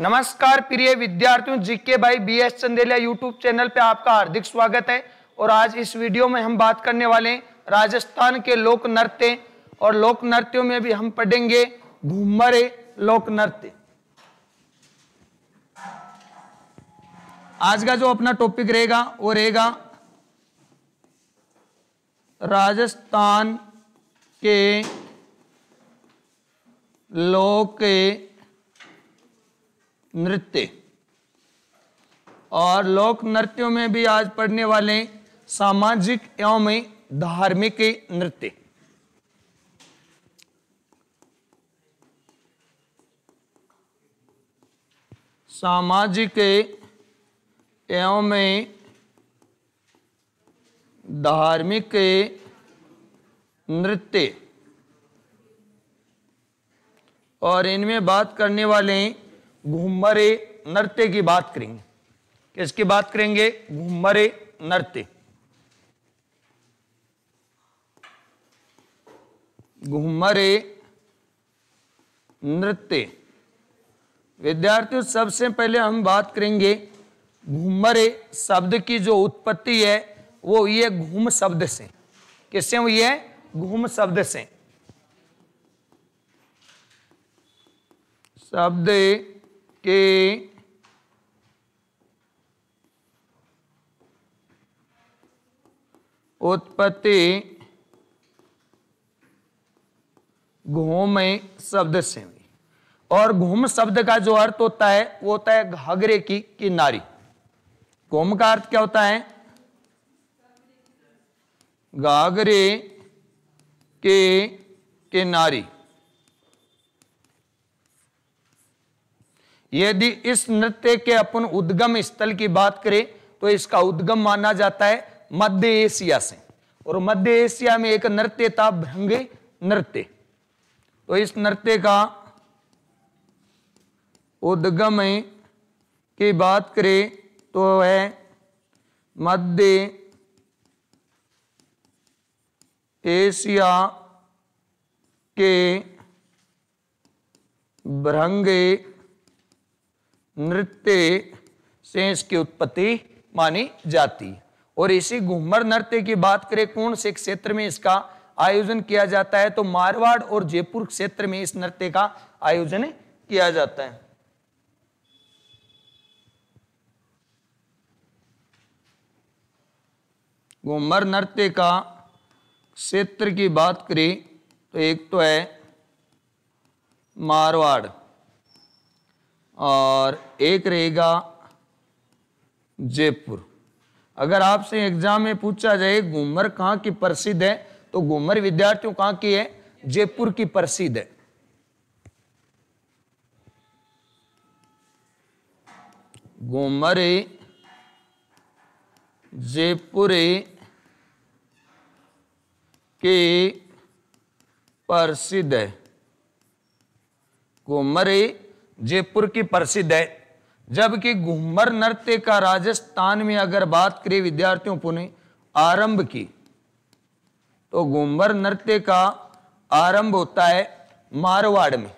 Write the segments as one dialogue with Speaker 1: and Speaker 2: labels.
Speaker 1: नमस्कार प्रिय विद्यार्थियों जीके भाई B S Chandelia YouTube channel पे आपका हार्दिक स्वागत है और आज इस वीडियो में हम बात करने वाले हैं राजस्थान के लोक नृत्य और लोक नृत्यों में भी हम पढ़ेंगे घूमरे लोक नृत्य आज का जो अपना टॉपिक रहेगा वो रहेगा राजस्थान के लोक नृत्य और लोक नृत्यों में भी आज पढ़ने वाले सामाजिक एवं धार्मिक नृत्य सामाजिक एवं धार्मिक नृत्य और इनमें बात करने वाले हैं घुमरे नृत्य की बात करेंगे किसकी बात करेंगे घुमरे नृत्य घुमरे नृत्य विद्यार्थियों सबसे पहले हम बात करेंगे घुमरे शब्द की जो उत्पत्ति है वो ये घूम शब्द से किससे हुई है घूम शब्द से शब्द कि उत्पत्ति घूम शब्द से हुई और घूम शब्द का जो अर्थ होता है वो होता है घाघरे की किनारी घूम का अर्थ क्या होता है घाघरे के किनारी यदि इस नृत्य के अपन उद्गम स्थल की बात करें तो इसका उद्गम माना जाता है मध्य एशिया से और मध्य एशिया में एक नृत्य था भ्रंगे नृत्य तो इस नृत्य का उद्गम की बात करें तो है मध्य एशिया के भ्रंगे नृत्य सेंस की उत्पत्ति मानी जाती और इसी घूमर नृत्य की बात करें कौन से क्षेत्र में इसका आयोजन किया जाता है तो मारवाड़ और जयपुर क्षेत्र में इस नृत्य का आयोजन किया जाता है घूमर नृत्य का क्षेत्र की बात करें तो एक तो है मारवाड़ और एक रहेगा जयपुर अगर आपसे एग्जाम में पूछा जाए घूमर कहाँ की प्रसिद्ध है तो घूमर विद्यार्थियों कहाँ की है जयपुर की प्रसिद्ध है घूमर जयपुर के प्रसिद्ध है घूमर जयपुर की प्रसिद्ध है जबकि घूमर नृत्य का राजस्थान में अगर बात करें विद्यार्थियों पुनः आरंभ की तो घूमर नृत्य का आरंभ होता है मारवाड़ में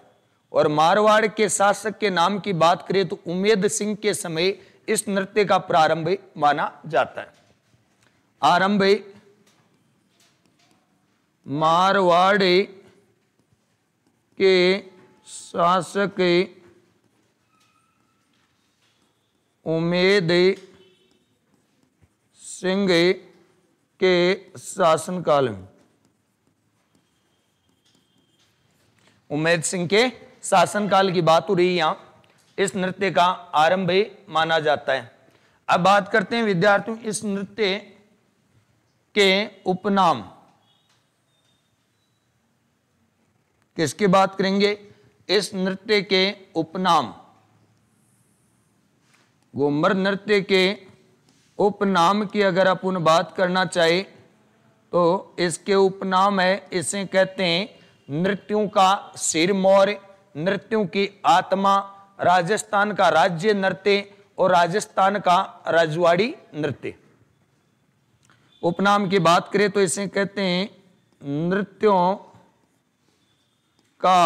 Speaker 1: और मारवाड़ के शासक के नाम की बात करें तो उमेद सिंह के समय इस नृत्य का प्रारंभ माना जाता है आरंभ मारवाड़ के शासक उमेद सिंह के शासनकाल में उमेद सिंह के शासनकाल की बात हो रही है यहां इस नृत्य का आरंभ ही माना जाता है अब बात करते हैं विद्यार्थियों इस नृत्य के उपनाम किसकी बात करेंगे इस नृत्य के उपनाम घूमर नृत्य के उपनाम की अगर अपन बात करना चाहे तो इसके उपनाम है इसे कहते हैं नृत्यों का सिर मौर्य नृत्यों की आत्मा राजस्थान का राज्य नृत्य और राजस्थान का राजवाड़ी नृत्य उपनाम की बात करें तो इसे कहते हैं नृत्यों का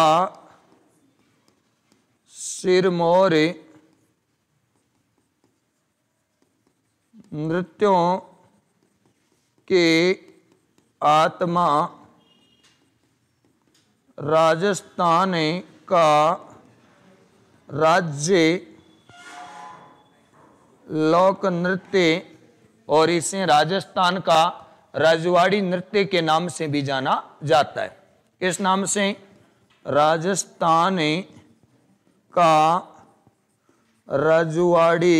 Speaker 1: सिर मौर्य नृत्यों के आत्मा राजस्थान का राज्य लोक नृत्य और इसे राजस्थान का राजवाड़ी नृत्य के नाम से भी जाना जाता है इस नाम से राजस्थान का राजवाड़ी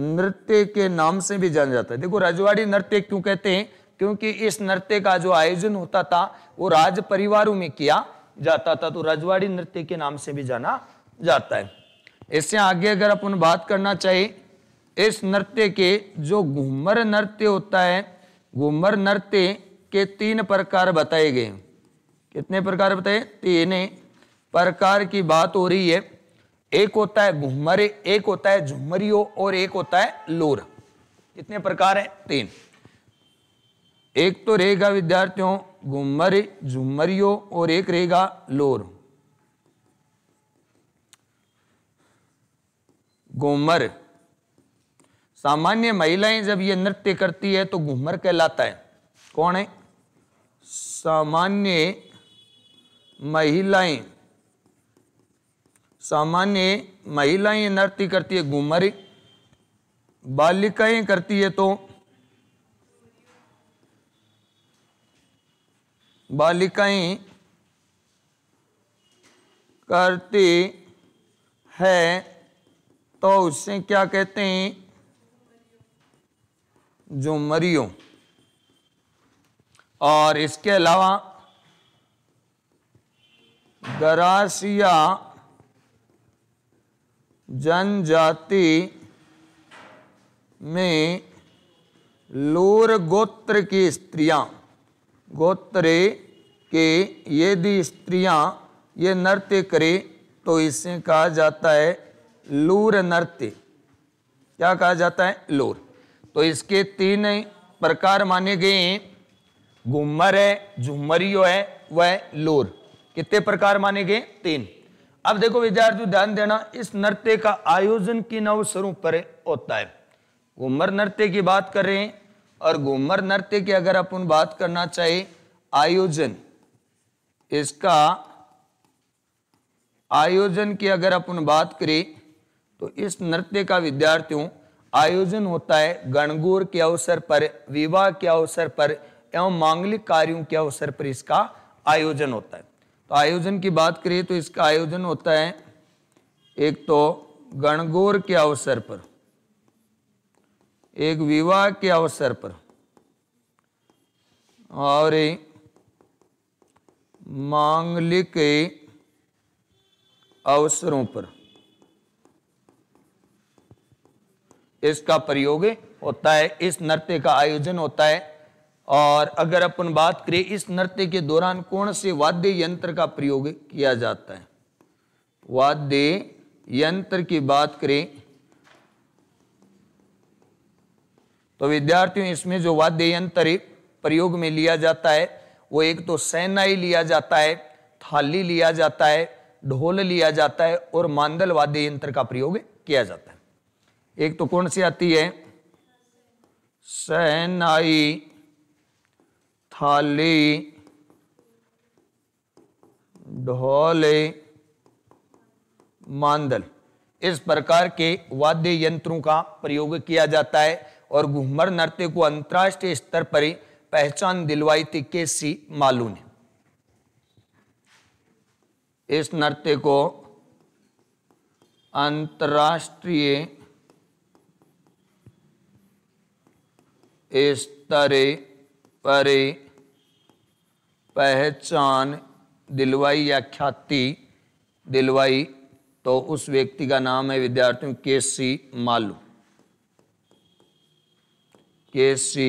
Speaker 1: नृत्य के नाम से भी जाना जाता है देखो रजवाड़ी नृत्य क्यों कहते हैं क्योंकि इस नृत्य का जो आयोजन होता था वो राज परिवारों में किया जाता था तो रजवाड़ी नृत्य के नाम से भी जाना जाता है इससे आगे अगर अपन बात करना चाहिए इस नृत्य के जो घूमर नृत्य होता है घूमर नृत्य के तीन प्रकार बताए गए कितने प्रकार बताए तीन प्रकार की बात हो रही है एक होता है घुमरे एक होता है झुमरियो और एक होता है लोर कितने प्रकार है तीन एक तो रहेगा विद्यार्थियों घुमर झुमरियो और एक रहेगा लोर घुमर सामान्य महिलाएं जब ये नृत्य करती है तो घुमर कहलाता है कौन है सामान्य महिलाएं सामान्य महिलाएं नृत्य करती है घूमर बालिकाएं करती है तो बालिकाएं करती है तो उससे क्या कहते हैं मरियो और इसके अलावा गरासिया जनजाति में लोर गोत्र की स्त्रियां गोत्रे के यदि स्त्रियां ये नृत्य करे तो इसे कहा जाता है लूर नृत्य क्या कहा जाता है लोर तो इसके तीन प्रकार माने गए हैं घुमर है झुमरियो है वह लोर कितने प्रकार माने गए तीन अब देखो विद्यार्थियों ध्यान देना इस नृत्य का आयोजन किन अवसरों पर होता है घूमर नृत्य की बात कर रहे हैं और घूमर नृत्य की अगर अपन बात करना चाहिए आयोजन इसका आयोजन की अगर अपन बात करें तो इस नृत्य का विद्यार्थियों आयोजन होता है गणगौर के अवसर पर विवाह के अवसर पर एवं मांगलिक कार्यों के अवसर पर इसका आयोजन होता है तो आयोजन की बात करें तो इसका आयोजन होता है एक तो गणगौर के अवसर पर एक विवाह के अवसर पर और मांगलिक अवसरों पर इसका प्रयोग होता है इस नृत्य का आयोजन होता है और अगर अपन बात करें इस नृत्य के दौरान कौन से वाद्य यंत्र का प्रयोग किया जाता है वाद्य यंत्र की बात करें तो विद्यार्थियों इसमें जो वाद्य यंत्र प्रयोग में लिया जाता है वो एक तो सेनाई लिया जाता है थाली लिया जाता है ढोल लिया जाता है और मांदल वाद्य यंत्र का प्रयोग किया जाता है एक तो कौन सी आती है सेनाई खाली ढोले मांदल इस प्रकार के वाद्य यंत्रों का प्रयोग किया जाता है और घूमर नृत्य को अंतरराष्ट्रीय स्तर पर पहचान दिलवाई थी के सी मालू ने इस नृत्य को अंतर्राष्ट्रीय स्तर पर पहचान दिलवाई या ख्याति दिलवाई तो उस व्यक्ति का नाम है विद्यार्थियों के सी मालू के सी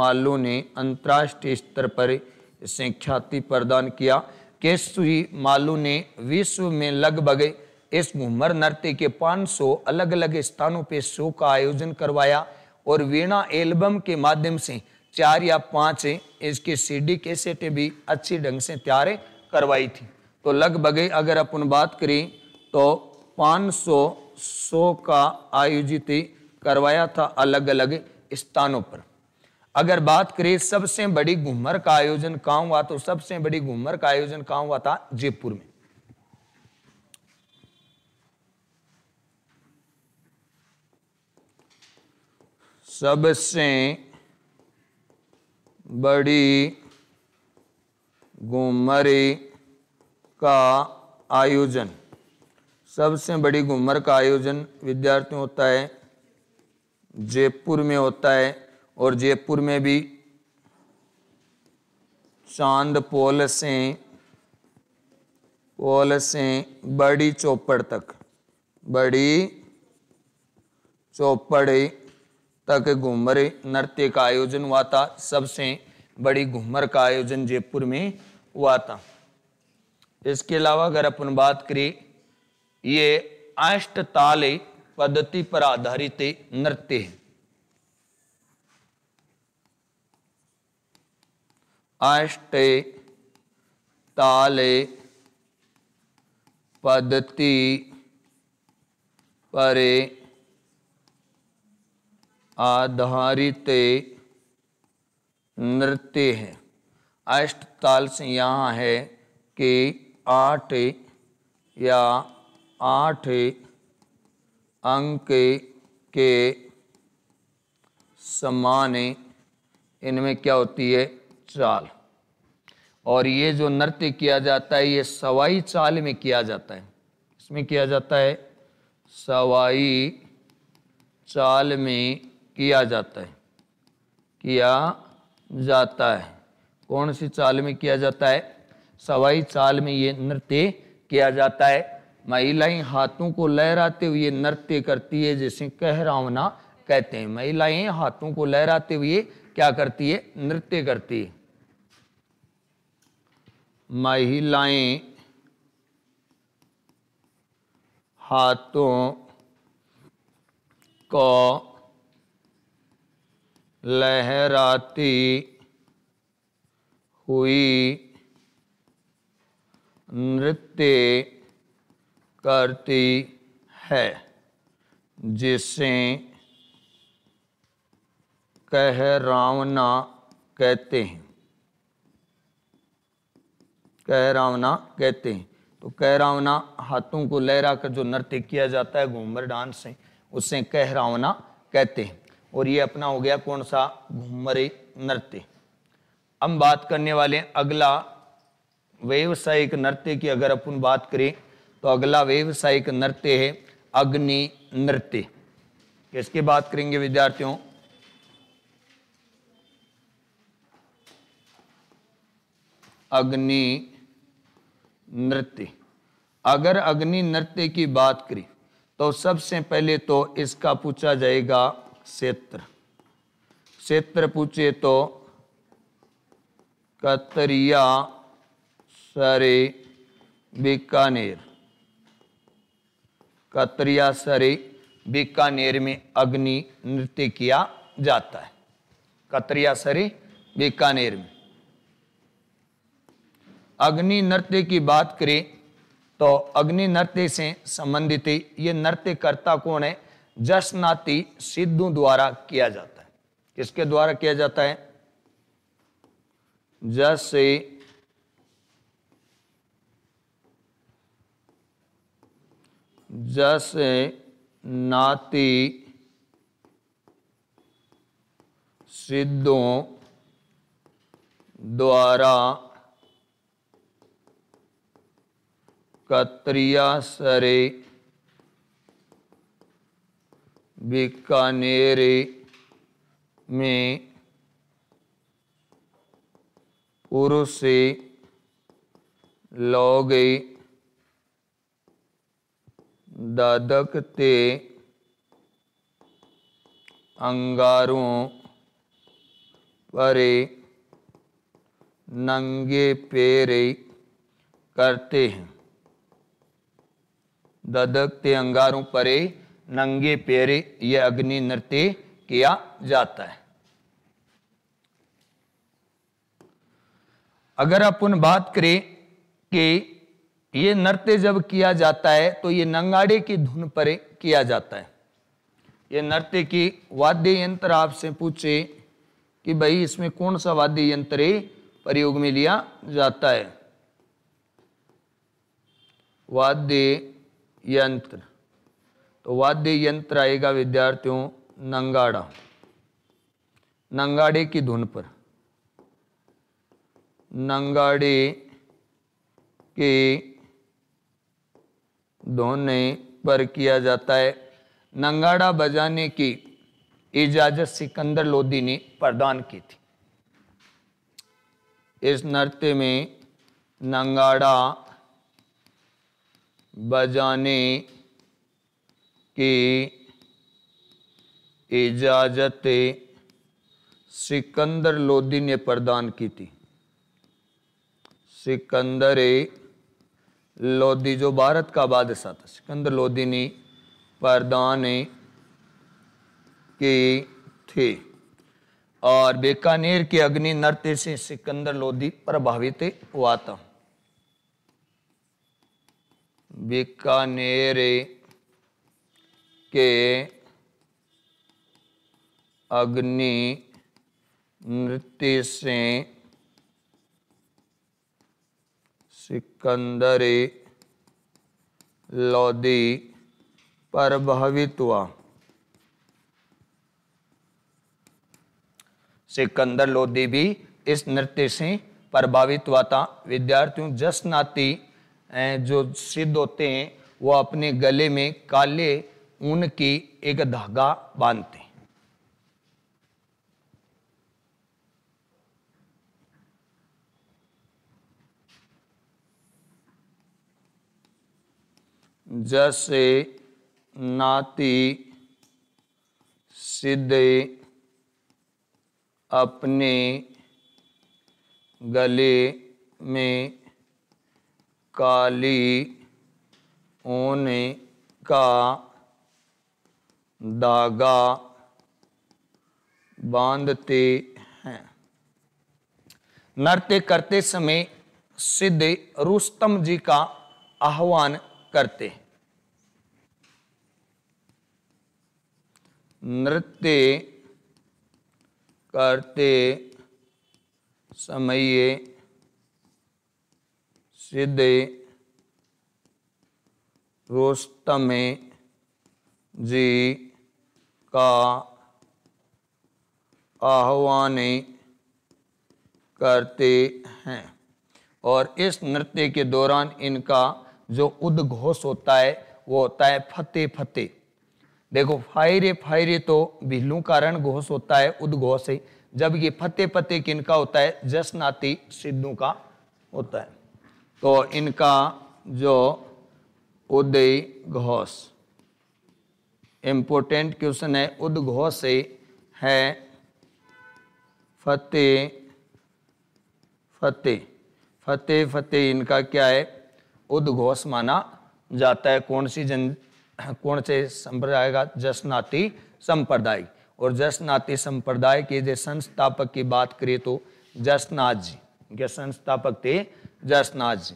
Speaker 1: मालू ने अंतर्राष्ट्रीय स्तर पर इसे ख्याति प्रदान किया के सी मालू ने विश्व में लगभग इस घूमर नृत्य के 500 अलग अलग स्थानों पर शो का आयोजन करवाया और वीणा एल्बम के माध्यम से चार या पांच है इसकी सीडी कैसेटें भी अच्छी ढंग से तैयार करवाई थी तो लगभग अगर अपन बात करें तो 500 सौ का आयोजित करवाया था अलग अलग स्थानों पर अगर बात करें सबसे बड़ी घूमर का आयोजन कहा हुआ तो सबसे बड़ी घूमर का आयोजन कहा हुआ था जयपुर में सबसे बड़ी गुमरी का आयोजन सबसे बड़ी घूमर का आयोजन विद्यार्थियों होता है जयपुर में होता है और जयपुर में भी चांद पोल से पोल से बड़ी चौपड़ तक बड़ी चौपड़ तक घूमरे नृत्य का आयोजन हुआ था सबसे बड़ी घूमर का आयोजन जयपुर में हुआ था इसके अलावा अगर अपन बात करें ये अष्ट ताले पद्धति पर आधारित नृत्य है अष्ट ताले पद्धति पर आधारित नृत्य है अष्ट ताल से यहाँ है कि आठ या आठ अंक के समान इनमें क्या होती है चाल और ये जो नृत्य किया जाता है ये सवाई चाल में किया जाता है इसमें किया जाता है सवाई चाल में किया जाता है किया जाता है कौन सी चाल में किया जाता है सवाई चाल में ये नृत्य किया जाता है महिलाएं हाथों को लहराते हुए नृत्य करती है जैसे कहरावना कहते हैं महिलाएं हाथों को लहराते हुए क्या करती है नृत्य करती है महिलाएं हाथों को लहराती हुई नृत्य करती है जिसे कहरावना कहते हैं कहरावना कहते हैं तो कहरावना हाथों को लहरा कर जो नृत्य किया जाता है घूमर डांस से उसे कहरावना कहते हैं और ये अपना हो गया कौन सा घूमरे नृत्य हम बात करने वाले अगला व्यवसायिक नृत्य की अगर अपन बात करें तो अगला व्यवसायिक नृत्य है अग्नि नृत्य किसकी बात करेंगे विद्यार्थियों अग्नि नृत्य अगर अग्नि नृत्य की बात करें तो सबसे पहले तो इसका पूछा जाएगा क्षेत्र क्षेत्र पूछे तो कतरिया सरे बीकानेर कतरिया सरे बीकानेर में अग्नि नृत्य किया जाता है कतरिया सरे बीकानेर में अग्नि नृत्य की बात करें तो अग्नि नृत्य से संबंधित ये नृत्य करता कौन है जशनाती सिद्धू द्वारा किया जाता है किसके द्वारा किया जाता है जस जस नाती सिद्धों द्वारा कत्रिया सरे बीकानेर में पुरुष लोग ददकते अंगारों परे नंगे पेरे करते हैं ददकते अंगारों परे नंगे पेरे यह अग्नि नृत्य किया जाता है अगर अपन बात करें कि ये नृत्य जब किया जाता है तो ये नंगाड़े की धुन पर किया जाता है ये नृत्य की वाद्य यंत्र आपसे पूछे कि भाई इसमें कौन सा वाद्य यंत्र प्रयोग में लिया जाता है वाद्य यंत्र तो वाद्य यंत्र आएगा विद्यार्थियों नंगाड़ा नंगाड़े की धुन पर नंगाड़े के धुन पर किया जाता है नंगाड़ा बजाने की इजाजत सिकंदर लोधी ने प्रदान की थी इस नृत्य में नंगाड़ा बजाने की इजाज़त सिकंदर लोदी ने प्रदान की थी सिकंदर लोदी जो भारत का बादशाह था सिकंदर लोदी ने प्रदान की थी और बीकानेर के अग्नि नृत्य से सिकंदर लोदी प्रभावित हुआ था बीकानेर के अग्नि नृत्य से सिकंदरे लोदी प्रभावित हुआ सिकंदर लोदी भी इस नृत्य से प्रभावित हुआ था विद्यार्थियों नाती जो सिद्ध होते हैं वो अपने गले में काले ऊन के एक धागा बांधते जैसे नाती सीधे अपने गले में काली ऊन का धागा बांधते हैं नृत्य करते समय सिद्ध रुस्तम जी का आह्वान करते हैं नृत्य करते समय सिद्ध रोस्तमे जी का आह्वान करते हैं और इस नृत्य के दौरान इनका जो उद्घोष होता है वो होता है फते फते देखो फायरे फायरे तो भिल्लू कारण घोष होता है उद्घोष है जबकि फते फते का होता है जसनाती सिद्धू का होता है तो इनका जो उदय घोष इम्पोर्टेंट क्वेश्चन है उद्घोष है फतेह फतेह फतेह फतेह इनका क्या है उद्घोष माना जाता है कौन सी जन कौन से संप्रदाय का जसनाती संप्रदाय और जसनाती संप्रदाय के जो संस्थापक की बात करें तो जसनाथ जी के संस्थापक थे जसनाथ जी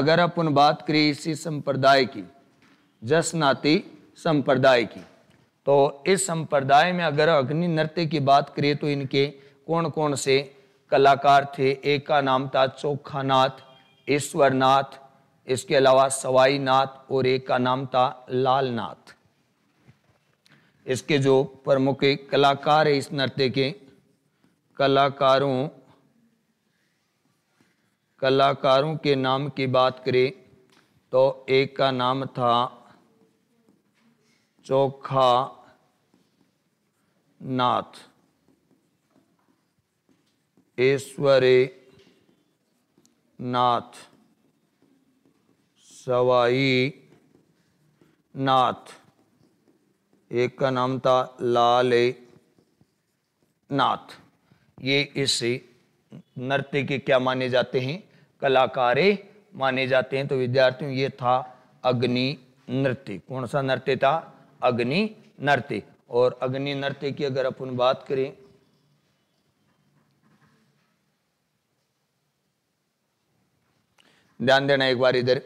Speaker 1: अगर अपन बात करें इसी संप्रदाय की जसनाती संप्रदाय की तो इस संप्रदाय में अगर अग्नि नृत्य की बात करें तो इनके कौन कौन से कलाकार थे एक का नाम था चोखानाथ ईश्वरनाथ इसके अलावा सवाई नाथ और एक का नाम था लाल नाथ इसके जो प्रमुख कलाकार है इस नृत्य के कलाकारों कलाकारों के नाम की बात करें तो एक का नाम था चोखा नाथ ईश्वरी नाथ सवाई नाथ एक का नाम था लाल नाथ ये इस नृत्य के क्या माने जाते हैं कलाकारे माने जाते हैं तो विद्यार्थियों ये था अग्नि नृत्य कौन सा नृत्य था अग्नि नर्ते और अग्नि नर्ते की अगर अपन बात करें ध्यान देना एक बार इधर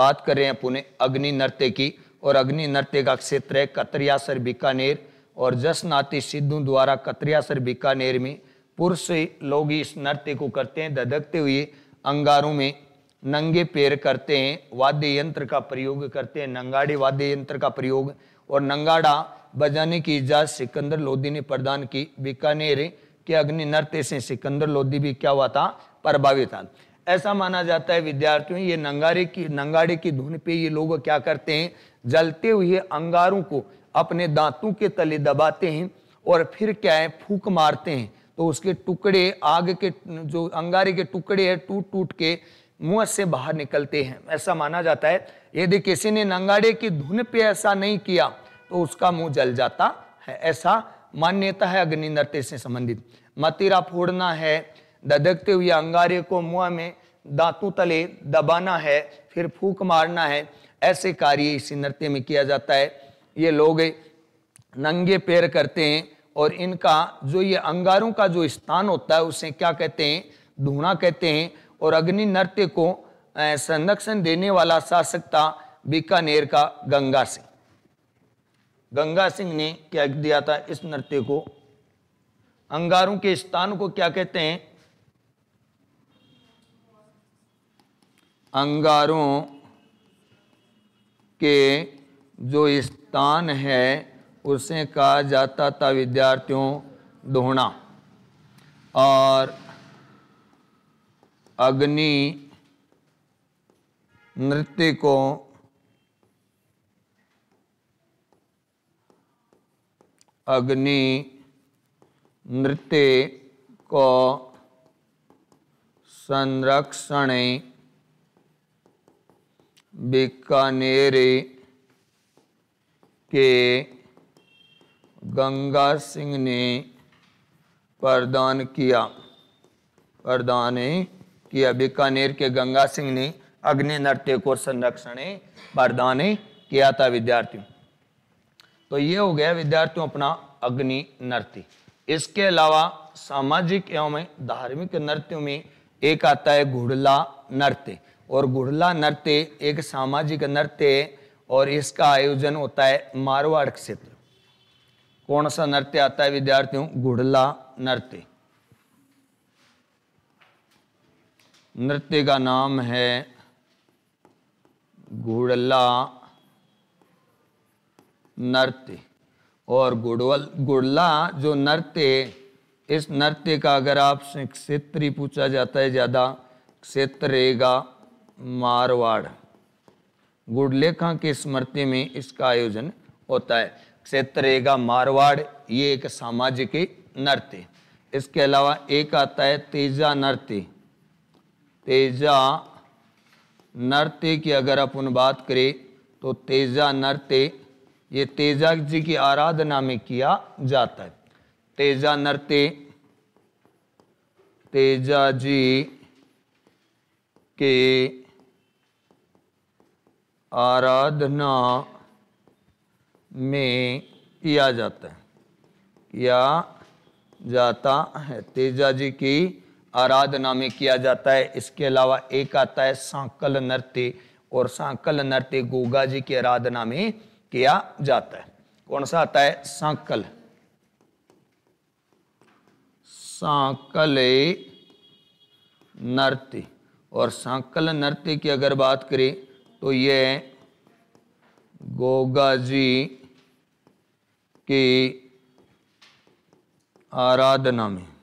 Speaker 1: बात कर रहे हैं पुणे अग्नि नृत्य की और अग्नि नृत्य का क्षेत्र है कतरियासर बीकानेर और जसनाती सिद्धू द्वारा कतरियासर बीकानेर में पुरुष लोग इस नृत्य को करते हैं धधकते हुए अंगारों में नंगे पैर करते हैं वाद्य यंत्र का प्रयोग करते हैं नंगाड़ी वाद्य यंत्र का प्रयोग और नंगाड़ा बजाने की इजाज़त सिकंदर लोधी ने प्रदान की बीकानेर के अग्नि नृत्य से सिकंदर लोधी भी क्या हुआ था प्रभावित था ऐसा माना जाता है विद्यार्थियों ये नंगारे की नंगाड़े की धुन पे ये लोग क्या करते हैं जलते हुए अंगारों को अपने दांतों के तले दबाते हैं और फिर क्या है फूक मारते हैं तो उसके टुकड़े आग के जो अंगारे के टुकड़े है टूट टूट के मुंह से बाहर निकलते हैं ऐसा माना जाता है यदि किसी ने नंगाड़े की धुन पे ऐसा नहीं किया तो उसका मुंह जल जाता है ऐसा मान्यता है अग्नि नृत्य से संबंधित मतीरा फोड़ना है ददकते हुए अंगारे को मुंह में दांतों तले दबाना है फिर फूक मारना है ऐसे कार्य इसी नृत्य में किया जाता है ये लोग नंगे पैर करते हैं और इनका जो ये अंगारों का जो स्थान होता है उसे क्या कहते हैं धूना कहते हैं और अग्नि नृत्य को संरक्षण देने वाला शासक था बीकानेर का गंगा सिंह गंगा सिंह ने क्या दिया था इस नृत्य को अंगारों के स्थान को क्या कहते हैं अंगारों के जो स्थान है उसे कहा जाता था विद्यार्थियों दोहना और अग्नि नृत्य को अग्नि नृत्य को संरक्षण बीकानेर के गंगा सिंह ने प्रदान किया प्रदान किया बीकानेर के गंगा सिंह ने अग्नि नृत्य को संरक्षण वरदान किया था विद्यार्थियों तो ये हो गया विद्यार्थियों अपना अग्नि नृत्य इसके अलावा सामाजिक एवं धार्मिक नृत्यों में एक आता है घुड़ला नृत्य और घुड़ला नृत्य एक सामाजिक नृत्य है और इसका आयोजन होता है मारवाड़ क्षेत्र कौन सा नृत्य आता है विद्यार्थियों घुड़ला नृत्य नृत्य का नाम है गुड़ला नृत्य और गुड़वल गुड़ला जो नृत्य इस नृत्य का अगर आपसे क्षेत्र ही पूछा जाता है ज़्यादा क्षेत्र रहेगा मारवाड़ गुड़लेखा के स्मृति में इसका आयोजन होता है क्षेत्र रहेगा मारवाड़ ये एक सामाजिक नृत्य इसके अलावा एक आता है तेजा नृत्य तेजा नृत्य की अगर अपन बात करें तो तेजा नृत्य ये तेजा जी की आराधना में किया जाता है तेजा नृत्य तेजा जी के आराधना में किया जाता है किया जाता है तेजा जी की आराधना में किया जाता है इसके अलावा एक आता है सांकल नृत्य और सांकल नृत्य गोगा जी की आराधना में किया जाता है कौन सा आता है सांकल सांकल नृत्य और सांकल नृत्य की अगर बात करें तो ये गोगा जी की आराधना में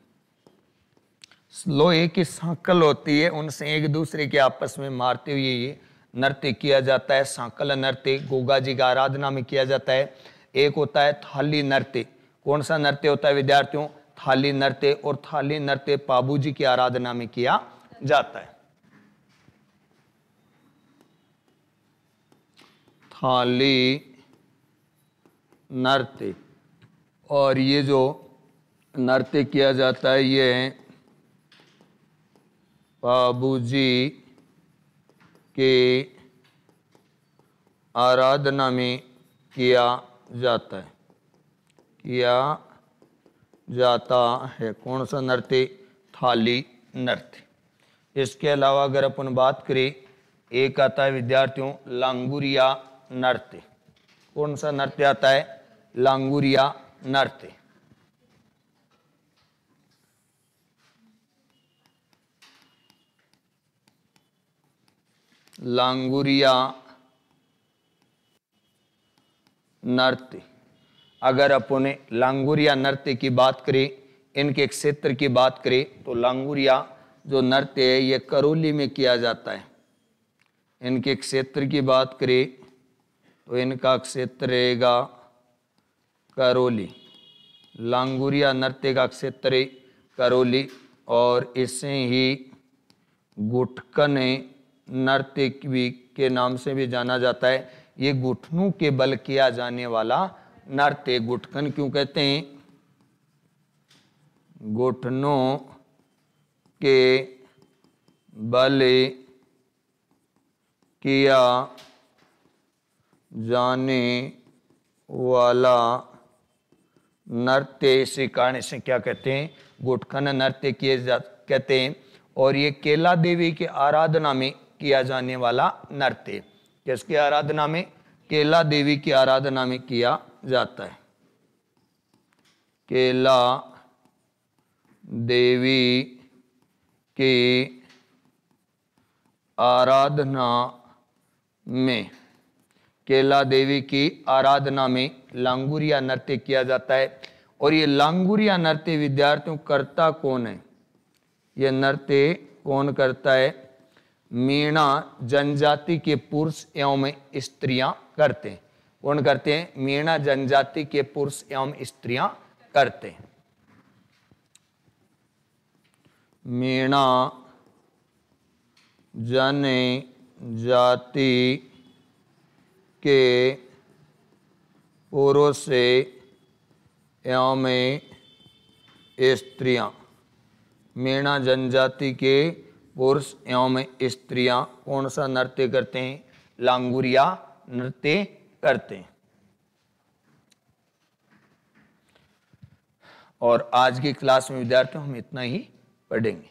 Speaker 1: लोहे की सांकल होती है उनसे एक दूसरे के आपस में मारते हुए ये नृत्य किया जाता है सांकल नृत्य गोगा जी का आराधना में किया जाता है एक होता है थाली नृत्य कौन सा नृत्य होता है विद्यार्थियों थाली नृत्य और थाली नृत्य पाबू जी की आराधना में किया जाता है थाली नृत्य और ये जो नृत्य किया जाता है ये बाबूजी के आराधना में किया जाता है किया जाता है कौन सा नृत्य थाली नृत्य इसके अलावा अगर अपन बात करें एक आता है विद्यार्थियों लांगुरिया नृत्य कौन सा नृत्य आता है लांगुरिया नृत्य लांगुरिया नृत्य अगर अपने लांगुरिया नृत्य की बात करें इनके क्षेत्र की बात करें तो लांगुरिया जो नृत्य है ये करौली में किया जाता है इनके क्षेत्र की बात करें तो इनका क्षेत्र रहेगा करौली लांगुरिया नृत्य का क्षेत्र करौली और इसे ही गुटकन नर्तकी के नाम से भी जाना जाता है ये घुटनों के बल किया जाने वाला नर्त्य गुटकन क्यों कहते हैं घुटनों के बल किया जाने वाला नृत्य इसी कारण से क्या कहते हैं गुटखन नृत्य किए जा कहते हैं और ये केला देवी की के आराधना में किया जाने वाला नृत्य किसकी आराधना में केला देवी की आराधना में किया जाता है केला देवी की आराधना में केला देवी की आराधना में लांगुरिया नृत्य किया जाता है और ये लांगुरिया नृत्य विद्यार्थियों करता कौन है ये नृत्य कौन करता है मीणा जनजाति के पुरुष एवं स्त्रियां करते हैं कौन करते हैं मीणा जनजाति के पुरुष एवं स्त्रियां करते हैं मीणा जन जाति के पुरुष एवं स्त्रियां मीणा जनजाति के पुरुष एवं स्त्रियां कौन सा नृत्य करते हैं लांगुरिया नृत्य करते हैं और आज की क्लास में विद्यार्थियों हम इतना ही पढ़ेंगे